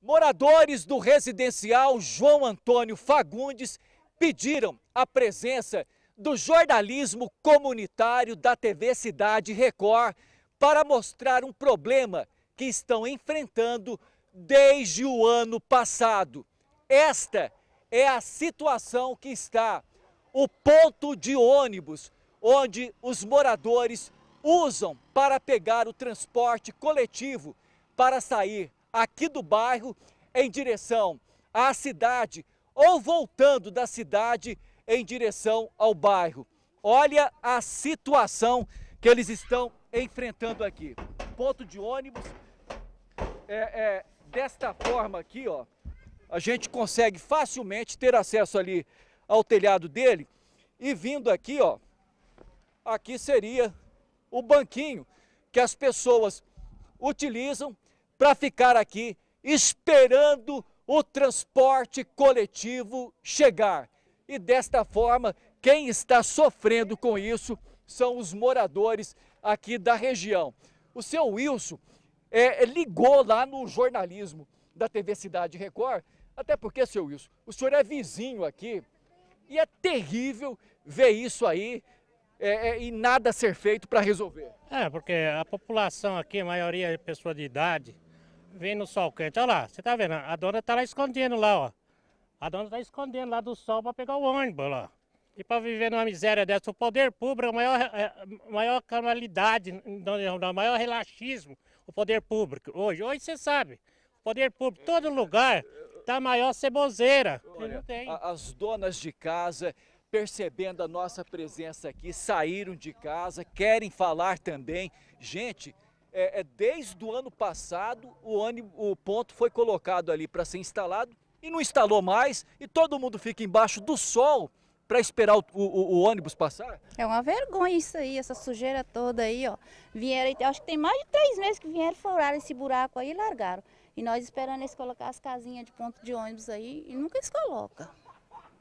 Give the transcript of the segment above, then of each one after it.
Moradores do residencial João Antônio Fagundes pediram a presença do jornalismo comunitário da TV Cidade Record para mostrar um problema que estão enfrentando desde o ano passado. Esta é a situação que está o ponto de ônibus onde os moradores usam para pegar o transporte coletivo para sair aqui do bairro em direção à cidade ou voltando da cidade em direção ao bairro. Olha a situação que eles estão enfrentando aqui. Ponto de ônibus é, é desta forma aqui, ó. A gente consegue facilmente ter acesso ali ao telhado dele e vindo aqui, ó, aqui seria o banquinho que as pessoas utilizam para ficar aqui esperando o transporte coletivo chegar. E desta forma, quem está sofrendo com isso são os moradores aqui da região. O seu Wilson é, ligou lá no jornalismo da TV Cidade Record, até porque, seu Wilson, o senhor é vizinho aqui e é terrível ver isso aí é, é, e nada ser feito para resolver. É, porque a população aqui, a maioria é pessoa de idade, vendo o sol quente. Olha lá, você tá vendo? A dona tá lá escondendo lá, ó. A dona tá escondendo lá do sol para pegar o ônibus, lá. E para viver numa miséria dessa, o poder público é a maior, é, é maior camalidade, o maior relaxismo, o poder público. Hoje, hoje você sabe, o poder público, todo lugar, tá maior ceboseira. Olha, as donas de casa percebendo a nossa presença aqui, saíram de casa, querem falar também. Gente, é, é, desde o ano passado o, ônibus o ponto foi colocado ali para ser instalado e não instalou mais e todo mundo fica embaixo do sol para esperar o, o, o, ônibus passar? É uma vergonha isso aí, essa sujeira toda aí, ó. Vieram, acho que tem mais de três meses que vieram, furaram esse buraco aí e largaram. E nós esperando eles colocar as casinhas de ponto de ônibus aí e nunca eles colocam.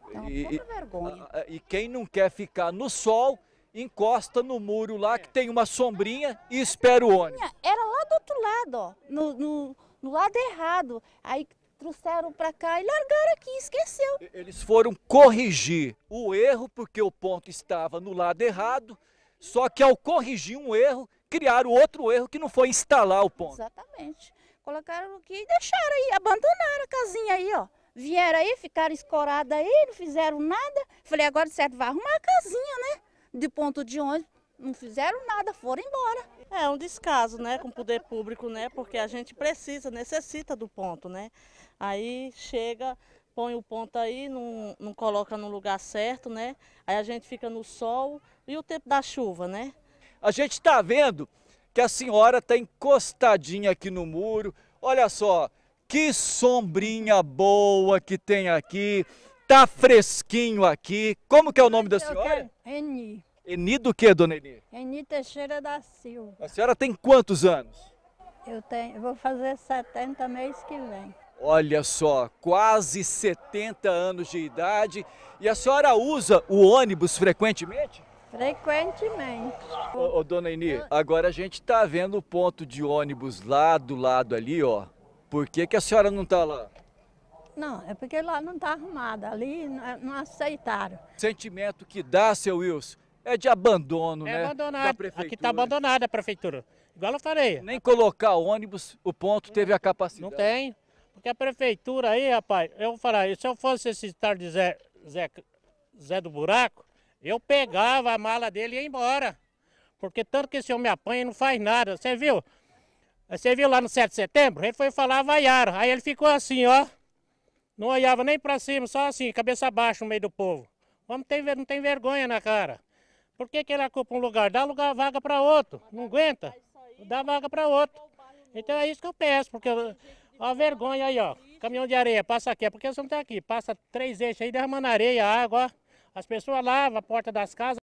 Então, e, vergonha. E quem não quer ficar no sol encosta no muro lá é. que tem uma sombrinha e espera o ônibus. Era lá do outro lado, ó, no, no, no lado errado. Aí trouxeram para cá e largaram aqui, esqueceu. Eles foram corrigir o erro porque o ponto estava no lado errado, só que ao corrigir um erro, criaram outro erro que não foi instalar o ponto. Exatamente. Colocaram aqui e deixaram aí, abandonaram a casinha aí, ó. Vieram aí, ficaram escorados aí, não fizeram nada. Falei, agora certo, vai arrumar a casinha, né? de ponto de ônibus, não fizeram nada, foram embora. É um descaso, né, com o poder público, né, porque a gente precisa, necessita do ponto, né. Aí chega, põe o ponto aí, não, não coloca no lugar certo, né, aí a gente fica no sol e o tempo da chuva, né. A gente está vendo que a senhora está encostadinha aqui no muro, olha só, que sombrinha boa que tem aqui. Tá fresquinho aqui. Como que é o nome da senhora? Eni. Eni do que, dona Eni? Eni Teixeira da Silva. A senhora tem quantos anos? Eu tenho, vou fazer 70 mês que vem. Olha só, quase 70 anos de idade. E a senhora usa o ônibus frequentemente? Frequentemente. Ô, ô dona Eni, eu... agora a gente tá vendo o ponto de ônibus lá do lado ali, ó. Por que, que a senhora não tá lá? Não, é porque lá não está arrumada, ali é, não aceitaram. Sentimento que dá, seu Wilson, é de abandono, é né? Abandonado. Da prefeitura. Aqui está abandonada a prefeitura. Igual eu falei. Nem colocar ônibus, o ponto teve a capacidade. Não tem. Porque a prefeitura aí, rapaz, eu vou falar, se eu fosse esse tal de Zé, Zé, Zé do Buraco, eu pegava a mala dele e ia embora. Porque tanto que esse homem apanha não faz nada. Você viu? Você viu lá no 7 de setembro? Ele foi falar vaiaram. Aí ele ficou assim, ó. Não olhava nem para cima, só assim, cabeça baixa no meio do povo. O homem tem, não tem vergonha na cara. Por que, que ele ocupa um lugar? Dá lugar, vaga para outro. Não aguenta. Dá vaga para outro. Então é isso que eu peço, porque a vergonha aí, ó. Caminhão de areia, passa aqui. É porque você não tá aqui. Passa três eixos aí, derramando areia, água, As pessoas lavam a porta das casas.